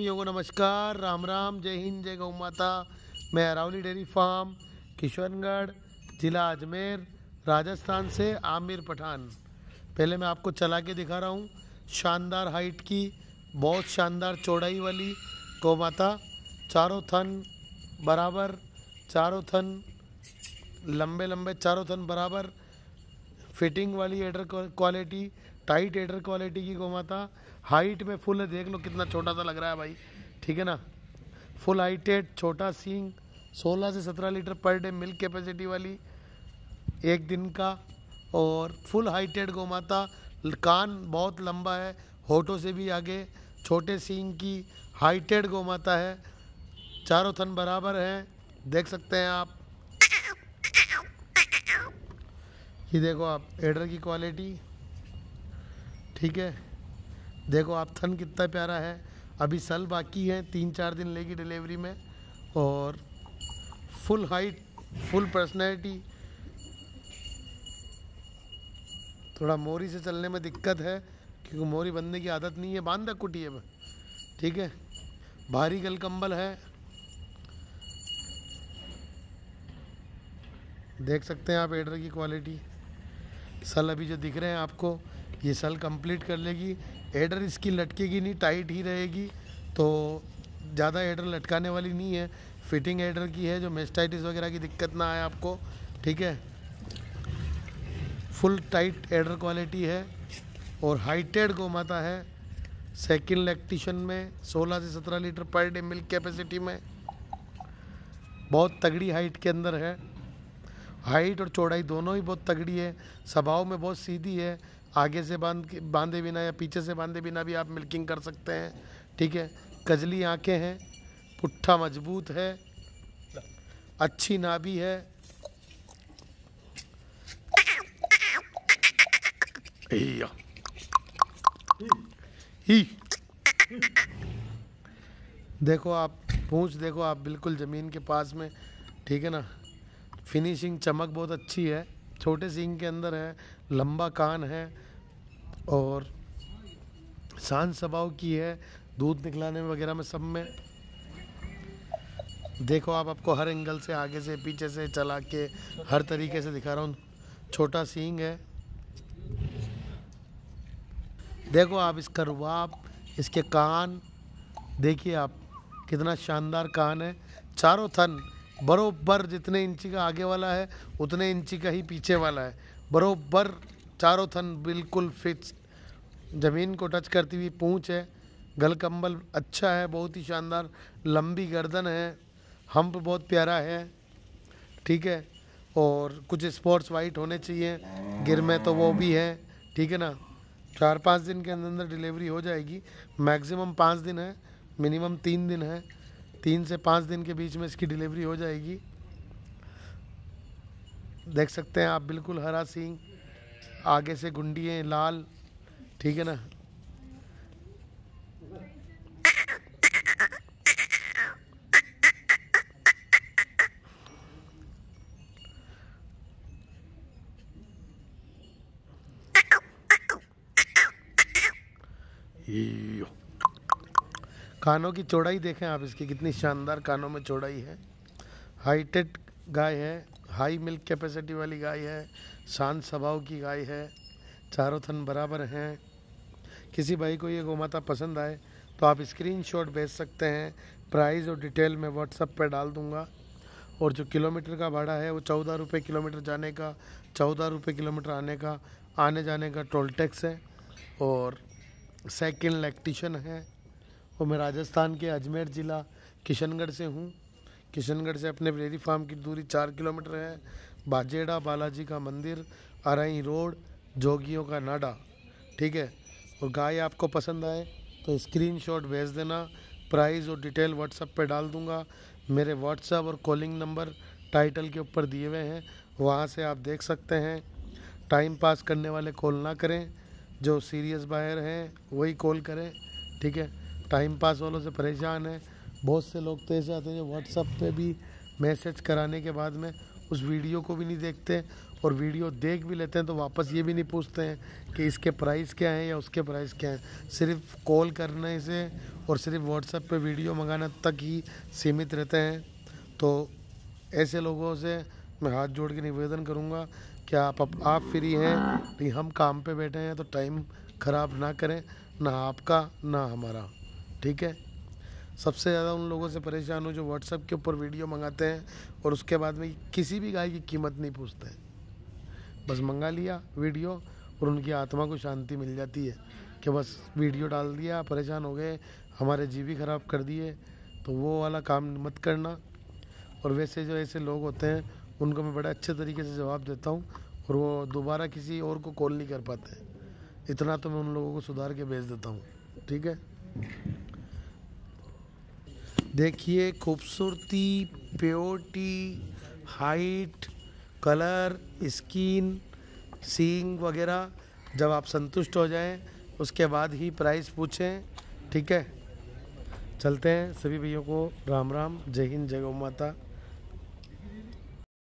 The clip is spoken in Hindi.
को नमस्कार राम राम जय हिंद जय गौ माता मैं अरावली डेयरी फार्म किशनगढ़ ज़िला अजमेर राजस्थान से आमिर पठान पहले मैं आपको चला के दिखा रहा हूँ शानदार हाइट की बहुत शानदार चौड़ाई वाली गौ माता चारों थन बराबर चारों थन लंबे लंबे चारों थन बराबर फिटिंग वाली udder quality tight udder quality की गोमाता हाइट में फुल देख लो कितना छोटा सा लग रहा है भाई ठीक है ना फुल हाइटेड छोटा सींग 16 से 17 litre per day milk capacity वाली एक दिन का और फुल हाइटेड था कान बहुत लंबा है होठों से भी आगे छोटे सींग की हाइटेड गोमाता है चारों थन बराबर हैं देख सकते हैं आप ये देखो आप एडर की क्वालिटी ठीक है देखो आप थन कितना प्यारा है अभी सल बाकी है तीन चार दिन लेगी डिलीवरी में और फुल हाइट फुल पर्सनैलिटी थोड़ा मोरी से चलने में दिक्कत है क्योंकि मोरी बंधने की आदत नहीं है बांध रख कुटिए में ठीक है भारी गल कंबल है देख सकते हैं आप एडर की क्वालिटी सल अभी जो दिख रहे हैं आपको ये सल कंप्लीट कर लेगी एडर इसकी लटकेगी नहीं टाइट ही रहेगी तो ज़्यादा एडर लटकाने वाली नहीं है फिटिंग एडर की है जो मेस्टाइटिस वगैरह की दिक्कत ना आए आपको ठीक है फुल टाइट एडर क्वालिटी है और हाइटेड गोमाता है सेकेंड लैक्टिशन में 16 से 17 litre per day milk capacity में बहुत तगड़ी हाइट के अंदर है हाइट और चौड़ाई दोनों ही बहुत तगड़ी है स्वभाव में बहुत सीधी है आगे से बांध के बांधे बिना या पीछे से बांधे बिना भी आप मिल्किंग कर सकते हैं ठीक है कजली आंखें हैं पुट्ठा मजबूत है अच्छी नाभि है ही देखो आप पूछ देखो आप बिल्कुल ज़मीन के पास में ठीक है ना फिनिशिंग चमक बहुत अच्छी है छोटे सींग के अंदर है लंबा कान है और शांत स्वभाव की है दूध निकलाने में वगैरह में सब में देखो आप आपको हर एंगल से आगे से पीछे से चला के हर तरीके से दिखा रहा हूँ छोटा सींग है देखो आप इसका रुबाब इसके कान देखिए आप कितना शानदार कान है चारों थन बरोबर जितने इंची का आगे वाला है उतने इंची का ही पीछे वाला है बरोबर चारों थन बिल्कुल फिक्स ज़मीन को टच करती हुई पूँछ है गलकम्बल अच्छा है बहुत ही शानदार लंबी गर्दन है हम्प बहुत प्यारा है ठीक है और कुछ स्पॉट्स वाइट होने चाहिए गिर में तो वो भी है ठीक है ना चार पाँच दिन के अंदर अंदर डिलीवरी हो जाएगी मैक्सिमम पाँच दिन है मिनिमम तीन दिन है तीन से पाँच दिन के बीच में इसकी डिलीवरी हो जाएगी देख सकते हैं आप बिल्कुल हरा सिंह आगे से गुंडिये लाल ठीक है ना कानों की चौड़ाई देखें आप इसकी कितनी शानदार कानों में चौड़ाई है हाइटेड गाय है हाई मिल्क कैपेसिटी वाली गाय है शांत स्वभाव की गाय है चारों थन बराबर हैं किसी भाई को ये गोमाता पसंद आए तो आप स्क्रीनशॉट भेज सकते हैं प्राइस और डिटेल मैं व्हाट्सअप पर डाल दूंगा और जो किलोमीटर का भाड़ा है वो चौदह रुपये किलोमीटर जाने का चौदह रुपये किलोमीटर आने का आने जाने का टोल टैक्स है और सेकंड लैक्टिशन है और मैं राजस्थान के अजमेर ज़िला किशनगढ़ से हूँ किशनगढ़ से अपने डेयरी फार्म की दूरी चार किलोमीटर है बाजेड़ा बालाजी का मंदिर अरई रोड जोगियों का नाडा ठीक है और गाय आपको पसंद आए तो स्क्रीनशॉट भेज देना प्राइस और डिटेल व्हाट्सअप पे डाल दूंगा मेरे व्हाट्सअप और कॉलिंग नंबर टाइटल के ऊपर दिए हुए हैं वहाँ से आप देख सकते हैं टाइम पास करने वाले कॉल ना करें जो सीरियस बायर हैं वही कॉल करें ठीक है टाइम पास वालों से परेशान है बहुत से लोग तो ऐसे आते हैं जो व्हाट्सअप पे भी मैसेज कराने के बाद में उस वीडियो को भी नहीं देखते और वीडियो देख भी लेते हैं तो वापस ये भी नहीं पूछते हैं कि इसके प्राइस क्या हैं या उसके प्राइस क्या हैं सिर्फ कॉल करने से और सिर्फ व्हाट्सएप पे वीडियो मंगाना तक ही सीमित रहते हैं तो ऐसे लोगों से मैं हाथ जोड़ के निवेदन करूँगा कि आप आप फ्री हैं नहीं हम काम पे बैठे हैं तो टाइम ख़राब ना करें ना आपका ना हमारा ठीक है सबसे ज़्यादा उन लोगों से परेशान हूँ जो व्हाट्सएप के ऊपर वीडियो मंगाते हैं और उसके बाद में किसी भी गाय की कीमत नहीं पूछते हैं बस मंगा लिया वीडियो और उनकी आत्मा को शांति मिल जाती है कि बस वीडियो डाल दिया परेशान हो गए हमारे जीवी ख़राब कर दिए तो वो वाला काम मत करना और वैसे जो ऐसे लोग होते हैं उनको मैं बड़े अच्छे तरीके से जवाब देता हूँ और वो दोबारा किसी और को कॉल नहीं कर पाते इतना तो मैं उन लोगों को सुधार के भेज देता हूँ ठीक है देखिए खूबसूरती प्योरिटी हाइट कलर स्किन सींग वगैरह जब आप संतुष्ट हो जाएं उसके बाद ही प्राइस पूछें ठीक है चलते हैं सभी भैया को राम राम जय हिंद जय गौ माता